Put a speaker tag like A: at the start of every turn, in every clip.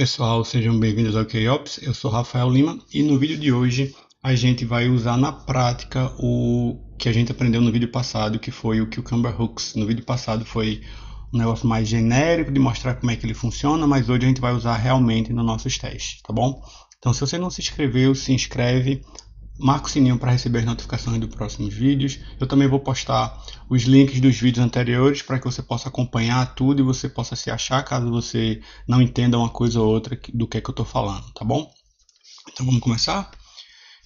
A: Pessoal, sejam bem-vindos ao KOps, eu sou Rafael Lima e no vídeo de hoje a gente vai usar na prática o que a gente aprendeu no vídeo passado, que foi o Cucumber Hooks. No vídeo passado foi um negócio mais genérico de mostrar como é que ele funciona, mas hoje a gente vai usar realmente nos nossos testes, tá bom? Então se você não se inscreveu, se inscreve, marca o sininho para receber as notificações dos próximos vídeos. Eu também vou postar os links dos vídeos anteriores para que você possa acompanhar tudo e você possa se achar caso você não entenda uma coisa ou outra do que é que eu estou falando, tá bom? Então vamos começar?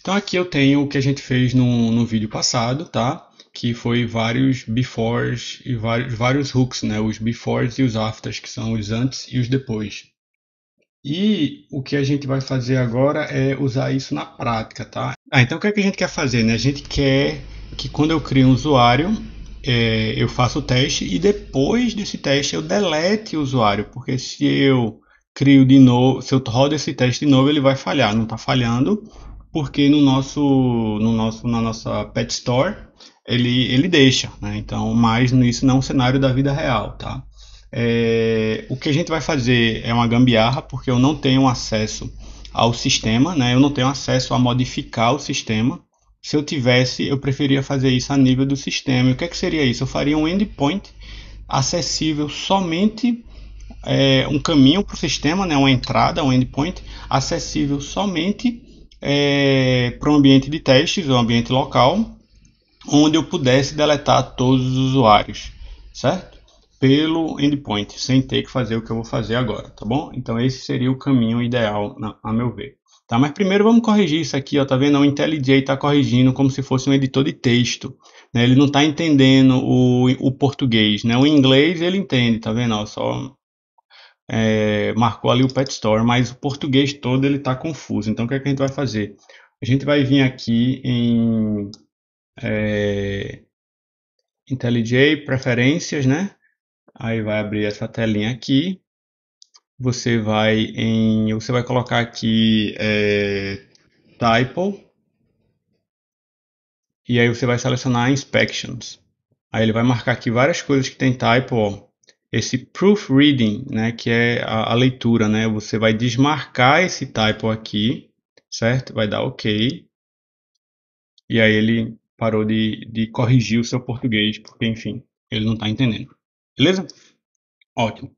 A: Então aqui eu tenho o que a gente fez no, no vídeo passado, tá? Que foi vários befores e vários, vários hooks, né? Os befores e os afters, que são os antes e os depois. E o que a gente vai fazer agora é usar isso na prática, tá? Ah, então o que, é que a gente quer fazer, né? A gente quer que quando eu crio um usuário, é, eu faço o teste e depois desse teste eu delete o usuário, porque se eu crio de novo, se eu rodo esse teste de novo, ele vai falhar, não está falhando, porque no nosso, no nosso, na nossa pet store ele, ele deixa, né? Então, mas isso não é um cenário da vida real, tá? É, o que a gente vai fazer é uma gambiarra, porque eu não tenho acesso ao sistema, né? eu não tenho acesso a modificar o sistema. Se eu tivesse, eu preferia fazer isso a nível do sistema. E o que, é que seria isso? Eu faria um endpoint acessível somente é, um caminho para o sistema, né, uma entrada, um endpoint, acessível somente é, para o ambiente de testes, um ambiente local, onde eu pudesse deletar todos os usuários, certo? pelo endpoint, sem ter que fazer o que eu vou fazer agora, tá bom? Então esse seria o caminho ideal, a meu ver. Tá, mas primeiro vamos corrigir isso aqui, ó, tá vendo? O é IntelliJ está corrigindo como se fosse um editor de texto. Né? Ele não está entendendo o, o português, né? O inglês ele entende, tá vendo? Ó, só é, marcou ali o Pet Store, mas o português todo ele está confuso. Então o que, é que a gente vai fazer? A gente vai vir aqui em é, IntelliJ, preferências, né? Aí vai abrir essa telinha aqui. Você vai em, você vai colocar aqui é, typo e aí você vai selecionar inspections. Aí ele vai marcar aqui várias coisas que tem typo, ó. esse proofreading, né, que é a, a leitura, né? Você vai desmarcar esse typo aqui, certo? Vai dar OK. E aí ele parou de, de corrigir o seu português, porque enfim, ele não está entendendo. Beleza? Ótimo.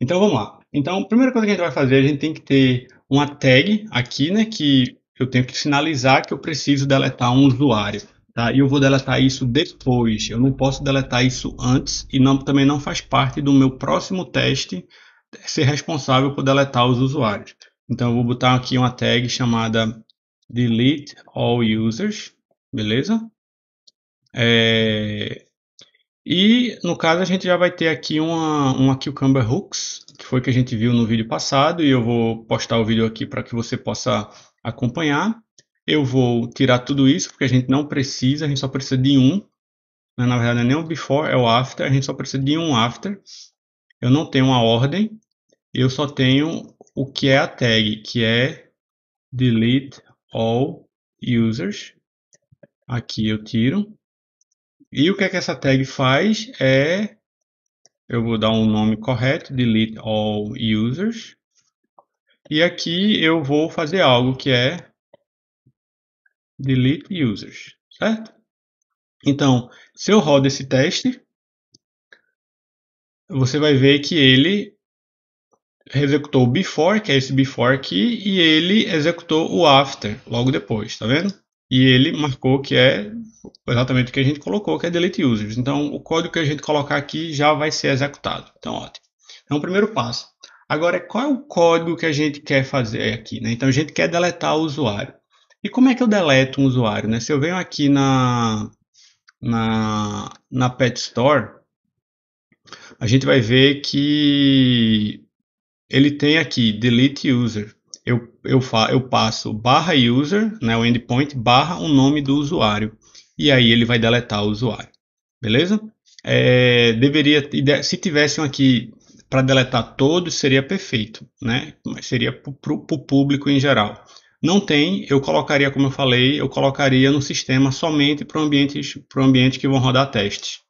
A: Então vamos lá. Então, a primeira coisa que a gente vai fazer, a gente tem que ter uma tag aqui, né, que eu tenho que sinalizar que eu preciso deletar um usuário, tá? E eu vou deletar isso depois. Eu não posso deletar isso antes e não também não faz parte do meu próximo teste ser responsável por deletar os usuários. Então, eu vou botar aqui uma tag chamada delete all users, beleza? É, e no caso a gente já vai ter aqui uma, uma Cucumber Hooks, que foi que a gente viu no vídeo passado, e eu vou postar o vídeo aqui para que você possa acompanhar. Eu vou tirar tudo isso, porque a gente não precisa, a gente só precisa de um. Né? Na verdade, é nem o before, é o after, a gente só precisa de um after. Eu não tenho uma ordem, eu só tenho o que é a tag, que é delete all users. Aqui eu tiro. E o que é que essa tag faz é, eu vou dar um nome correto, delete all users. E aqui eu vou fazer algo que é delete users, certo? Então, se eu rodo esse teste, você vai ver que ele executou o before, que é esse before aqui, e ele executou o after, logo depois, tá vendo? E ele marcou que é exatamente o que a gente colocou, que é delete users. Então, o código que a gente colocar aqui já vai ser executado. Então, ótimo. Então, é o primeiro passo. Agora, qual é o código que a gente quer fazer aqui? Né? Então, a gente quer deletar o usuário. E como é que eu deleto um usuário? Né? Se eu venho aqui na, na, na Pet Store, a gente vai ver que ele tem aqui delete user eu, eu passo barra user, né, o endpoint, barra o nome do usuário. E aí ele vai deletar o usuário. Beleza? É, deveria, se tivessem aqui para deletar todos, seria perfeito, né? Mas seria para o público em geral. Não tem, eu colocaria, como eu falei, eu colocaria no sistema somente para ambientes, ambiente que vão rodar testes.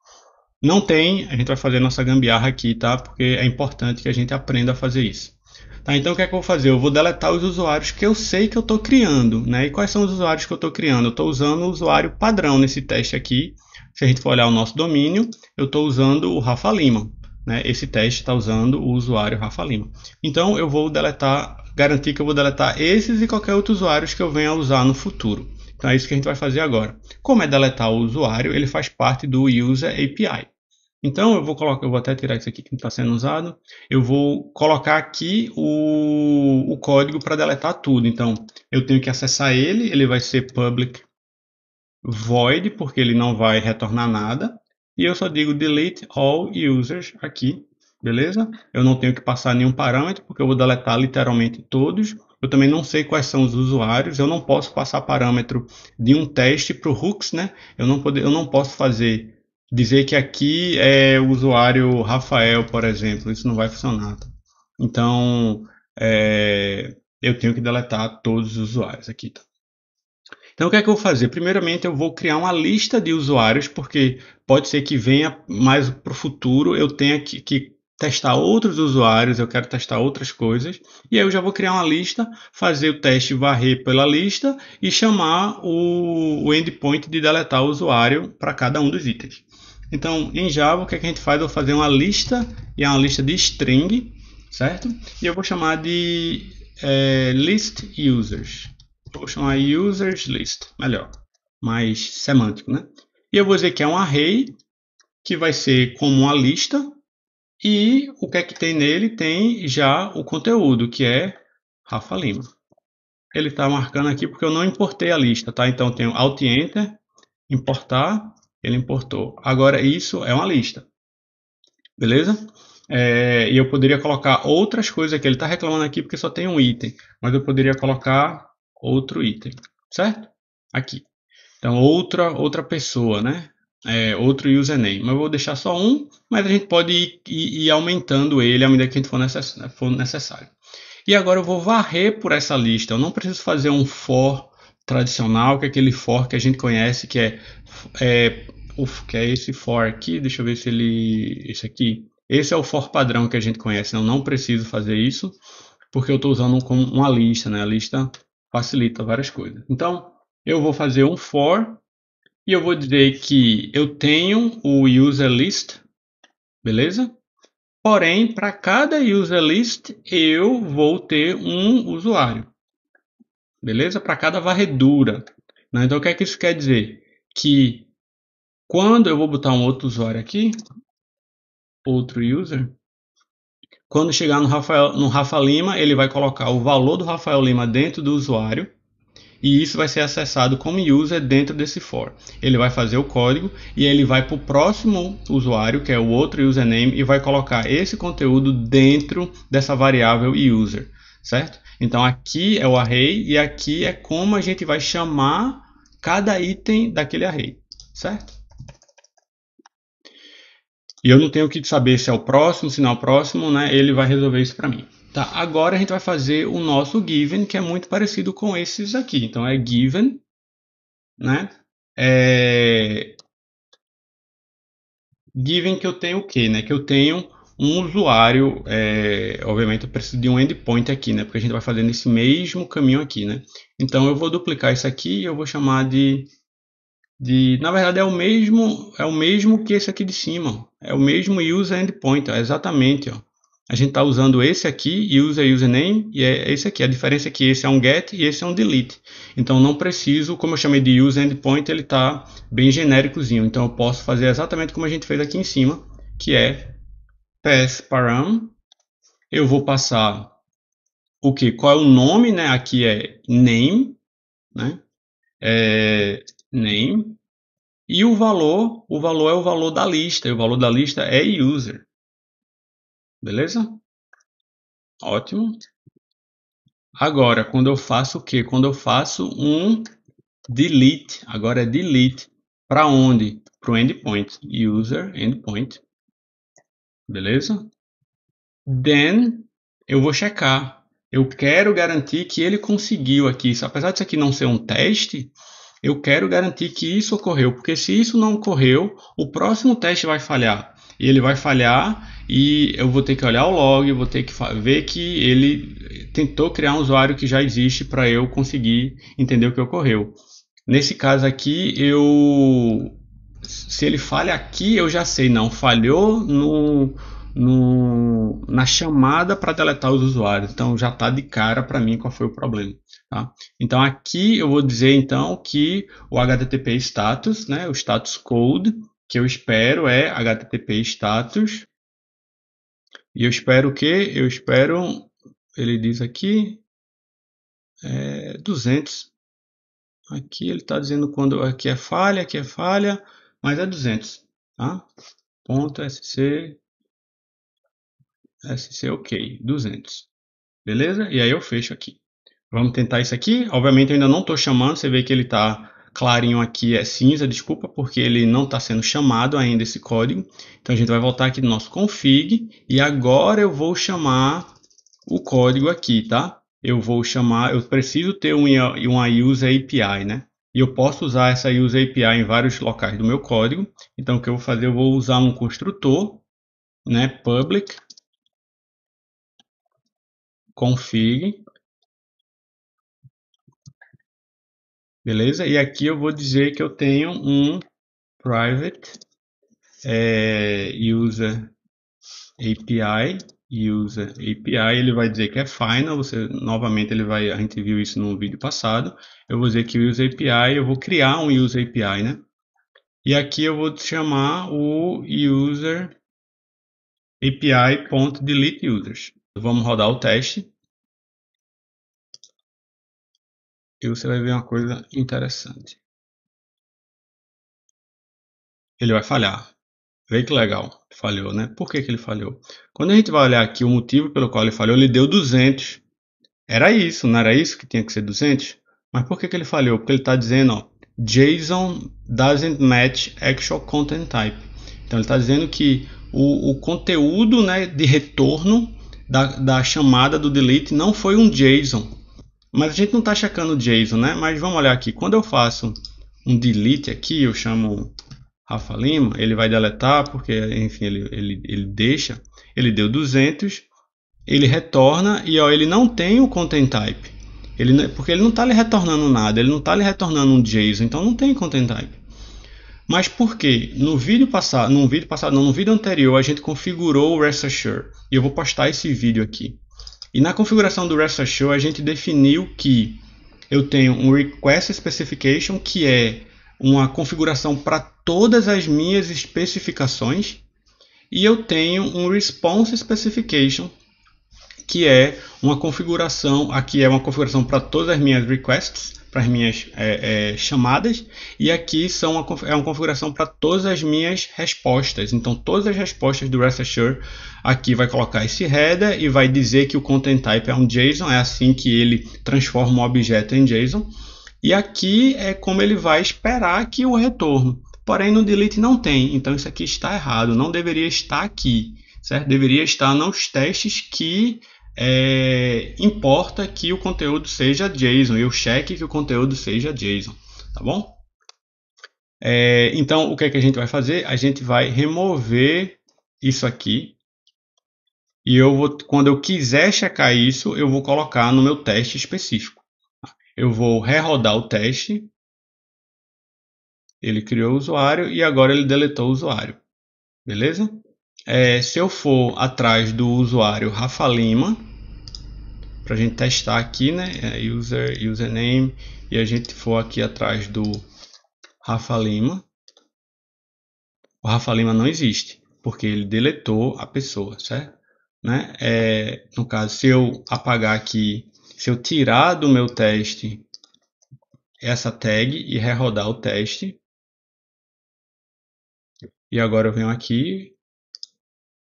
A: Não tem, a gente vai fazer nossa gambiarra aqui, tá? Porque é importante que a gente aprenda a fazer isso. Tá, então o que é que eu vou fazer? Eu vou deletar os usuários que eu sei que eu estou criando, né? E quais são os usuários que eu estou criando? Eu estou usando o usuário padrão nesse teste aqui. Se a gente for olhar o nosso domínio, eu estou usando o Rafa Lima. Né? Esse teste está usando o usuário Rafa Lima. Então eu vou deletar, garantir que eu vou deletar esses e qualquer outro usuário que eu venha usar no futuro. Então é isso que a gente vai fazer agora. Como é deletar o usuário, ele faz parte do User API. Então eu vou colocar, eu vou até tirar isso aqui que não está sendo usado. Eu vou colocar aqui o, o código para deletar tudo. Então eu tenho que acessar ele, ele vai ser public void, porque ele não vai retornar nada. E eu só digo delete all users aqui, beleza? Eu não tenho que passar nenhum parâmetro, porque eu vou deletar literalmente todos eu também não sei quais são os usuários, eu não posso passar parâmetro de um teste para o Hooks, né? Eu não, eu não posso fazer, dizer que aqui é o usuário Rafael, por exemplo, isso não vai funcionar. Tá? Então, é, eu tenho que deletar todos os usuários aqui. Tá? Então, o que é que eu vou fazer? Primeiramente, eu vou criar uma lista de usuários, porque pode ser que venha mais para o futuro, eu tenha que, que testar outros usuários, eu quero testar outras coisas, e aí eu já vou criar uma lista, fazer o teste varrer pela lista e chamar o, o endpoint de deletar o usuário para cada um dos itens. Então, em Java, o que, é que a gente faz? Eu vou fazer uma lista, e é uma lista de string, certo? E eu vou chamar de é, list users. Vou chamar users list, melhor, mais semântico, né? E eu vou dizer que é um array, que vai ser como uma lista, e o que é que tem nele? Tem já o conteúdo, que é Rafa Lima. Ele está marcando aqui porque eu não importei a lista, tá? Então, eu tenho Alt Enter, importar, ele importou. Agora, isso é uma lista, beleza? É, e eu poderia colocar outras coisas que ele está reclamando aqui porque só tem um item, mas eu poderia colocar outro item, certo? Aqui. Então, outra, outra pessoa, né? é, outro username. Mas eu vou deixar só um, mas a gente pode ir, ir, ir aumentando ele à medida que a gente for, necess, for necessário. E agora eu vou varrer por essa lista. Eu não preciso fazer um for tradicional, que é aquele for que a gente conhece, que é, é uf, que é esse for aqui. Deixa eu ver se ele, esse aqui. Esse é o for padrão que a gente conhece. Eu não preciso fazer isso, porque eu estou usando como uma lista, né? A lista facilita várias coisas. Então eu vou fazer um for e eu vou dizer que eu tenho o user list, beleza? Porém, para cada user list, eu vou ter um usuário. Beleza? Para cada varredura. Né? Então, o que é que isso quer dizer? Que quando eu vou botar um outro usuário aqui, outro user, quando chegar no Rafael, no Rafa Lima, ele vai colocar o valor do Rafael Lima dentro do usuário e isso vai ser acessado como user dentro desse for. Ele vai fazer o código e ele vai para o próximo usuário, que é o outro username, e vai colocar esse conteúdo dentro dessa variável user, certo? Então aqui é o array e aqui é como a gente vai chamar cada item daquele array, certo? E eu não tenho que saber se é o próximo, se não é o próximo, né? Ele vai resolver isso para mim. Tá, agora a gente vai fazer o nosso given, que é muito parecido com esses aqui. Então é given, né? É... Given que eu tenho o quê, né? Que eu tenho um usuário, é... obviamente eu preciso de um endpoint aqui, né? Porque a gente vai fazendo esse mesmo caminho aqui, né? Então eu vou duplicar isso aqui e eu vou chamar de de, na verdade é o mesmo é o mesmo que esse aqui de cima é o mesmo user endpoint ó, exatamente ó a gente está usando esse aqui, user username, e é esse aqui. A diferença é que esse é um get e esse é um delete. Então não preciso, como eu chamei de user endpoint, ele está bem genéricozinho. Então eu posso fazer exatamente como a gente fez aqui em cima, que é pass param. Eu vou passar o que? Qual é o nome, né? Aqui é name, né? É name. E o valor, o valor é o valor da lista, e o valor da lista é user. Beleza? Ótimo. Agora, quando eu faço o quê? Quando eu faço um delete, agora é delete para onde? Para o endpoint, user endpoint. Beleza? Then eu vou checar. Eu quero garantir que ele conseguiu aqui. Apesar disso aqui não ser um teste, eu quero garantir que isso ocorreu, porque se isso não ocorreu, o próximo teste vai falhar e ele vai falhar e eu vou ter que olhar o log, vou ter que ver que ele tentou criar um usuário que já existe para eu conseguir entender o que ocorreu. Nesse caso aqui, eu se ele falha aqui, eu já sei, não, falhou no, no na chamada para deletar os usuários. Então já está de cara para mim qual foi o problema. Tá? Então aqui eu vou dizer então que o HTTP status, né, o status code, que eu espero é HTTP status. E eu espero o que? Eu espero, ele diz aqui, é, 200. Aqui ele está dizendo quando aqui é falha, aqui é falha, mas é 200. Tá? Ponto .sc, sc ok, 200. Beleza? E aí eu fecho aqui. Vamos tentar isso aqui. Obviamente eu ainda não estou chamando, você vê que ele está clarinho aqui é cinza, desculpa, porque ele não está sendo chamado ainda esse código. Então a gente vai voltar aqui no nosso config e agora eu vou chamar o código aqui, tá? Eu vou chamar, eu preciso ter uma, uma user API, né? E eu posso usar essa user API em vários locais do meu código. Então o que eu vou fazer? Eu vou usar um construtor, né? Public config Beleza? E aqui eu vou dizer que eu tenho um private é, user API, user API, ele vai dizer que é final, você novamente ele vai, a gente viu isso no vídeo passado. Eu vou dizer que user API, eu vou criar um user API, né? E aqui eu vou chamar o user API.deleteUsers. Vamos rodar o teste. e você vai ver uma coisa interessante. Ele vai falhar. Vê que legal, falhou, né? Por que, que ele falhou? Quando a gente vai olhar aqui o motivo pelo qual ele falhou, ele deu 200. Era isso, não era isso que tinha que ser 200? Mas por que, que ele falhou? Porque ele está dizendo, ó, JSON doesn't match actual content type. Então ele está dizendo que o, o, conteúdo né, de retorno da, da chamada do delete não foi um JSON, mas a gente não está checando o JSON, né? Mas vamos olhar aqui. Quando eu faço um delete aqui, eu chamo Rafa Lima, ele vai deletar, porque, enfim, ele, ele, ele deixa. Ele deu 200, ele retorna e ó, ele não tem o content type. Ele, porque ele não está lhe retornando nada, ele não está lhe retornando um JSON, então não tem content type. Mas por quê? No vídeo passado, no vídeo passado, não, no vídeo anterior, a gente configurou o Rest Assure. E eu vou postar esse vídeo aqui. E na configuração do REST Assure, a gente definiu que eu tenho um Request Specification, que é uma configuração para todas as minhas especificações, e eu tenho um Response Specification, que é uma configuração, aqui é uma configuração para todas as minhas requests, para as minhas é, é, chamadas e aqui são uma, é uma configuração para todas as minhas respostas. Então todas as respostas do Rest Assure aqui vai colocar esse header e vai dizer que o content type é um JSON, é assim que ele transforma o objeto em JSON. E aqui é como ele vai esperar que o retorno. Porém no delete não tem, então isso aqui está errado, não deveria estar aqui, certo? Deveria estar nos testes que é, importa que o conteúdo seja JSON. Eu cheque que o conteúdo seja JSON, tá bom? É, então, o que, é que a gente vai fazer? A gente vai remover isso aqui. E eu vou, quando eu quiser checar isso, eu vou colocar no meu teste específico. Eu vou rerodar o teste. Ele criou o usuário e agora ele deletou o usuário. Beleza? É, se eu for atrás do usuário Rafa Lima, para a gente testar aqui, né? É, user, username e a gente for aqui atrás do Rafa Lima. O Rafa Lima não existe, porque ele deletou a pessoa, certo? Né? É, no caso, se eu apagar aqui, se eu tirar do meu teste essa tag e rerodar o teste, e agora eu venho aqui,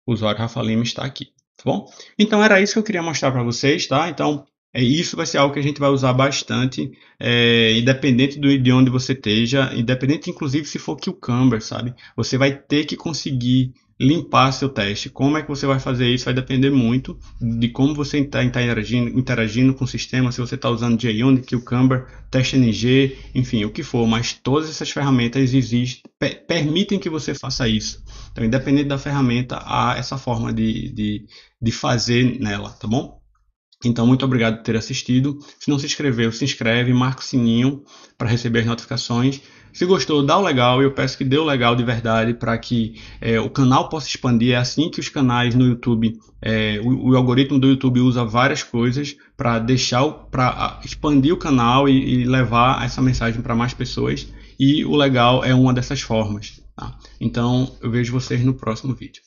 A: o usuário Rafa Lima está aqui tá bom? Então era isso que eu queria mostrar para vocês, tá? Então é, isso vai ser algo que a gente vai usar bastante, é, independente do de onde você esteja, independente inclusive se for cucumber, sabe? Você vai ter que conseguir limpar seu teste. Como é que você vai fazer isso vai depender muito de como você está interagindo, interagindo com o sistema, se você está usando JUnit, Cucumber, NG, enfim, o que for. Mas todas essas ferramentas existem, permitem que você faça isso. Então, independente da ferramenta, há essa forma de, de, de fazer nela, tá bom? Então, muito obrigado por ter assistido. Se não se inscreveu, se inscreve, marca o sininho para receber as notificações. Se gostou, dá o legal. Eu peço que dê o legal de verdade para que é, o canal possa expandir. É assim que os canais no YouTube, é, o, o, algoritmo do YouTube usa várias coisas para deixar, para expandir o canal e, e levar essa mensagem para mais pessoas. E o legal é uma dessas formas. Tá? Então eu vejo vocês no próximo vídeo.